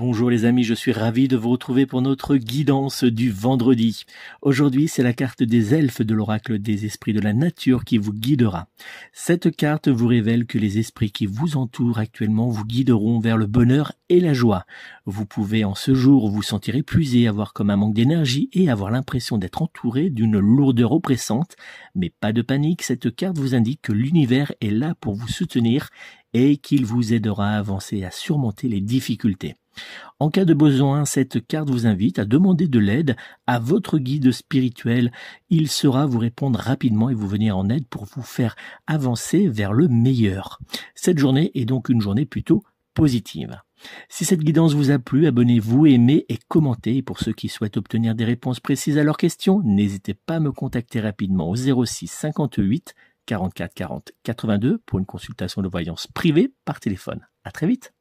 Bonjour les amis, je suis ravi de vous retrouver pour notre guidance du vendredi. Aujourd'hui, c'est la carte des elfes de l'oracle des esprits de la nature qui vous guidera. Cette carte vous révèle que les esprits qui vous entourent actuellement vous guideront vers le bonheur et la joie. Vous pouvez en ce jour vous sentir épuisé, avoir comme un manque d'énergie et avoir l'impression d'être entouré d'une lourdeur oppressante, mais pas de panique, cette carte vous indique que l'univers est là pour vous soutenir et qu'il vous aidera à avancer, à surmonter les difficultés. En cas de besoin, cette carte vous invite à demander de l'aide à votre guide spirituel. Il saura vous répondre rapidement et vous venir en aide pour vous faire avancer vers le meilleur. Cette journée est donc une journée plutôt positive. Si cette guidance vous a plu, abonnez-vous, aimez et commentez. Et pour ceux qui souhaitent obtenir des réponses précises à leurs questions, n'hésitez pas à me contacter rapidement au 06 58 44 40 82 pour une consultation de voyance privée par téléphone. À très vite!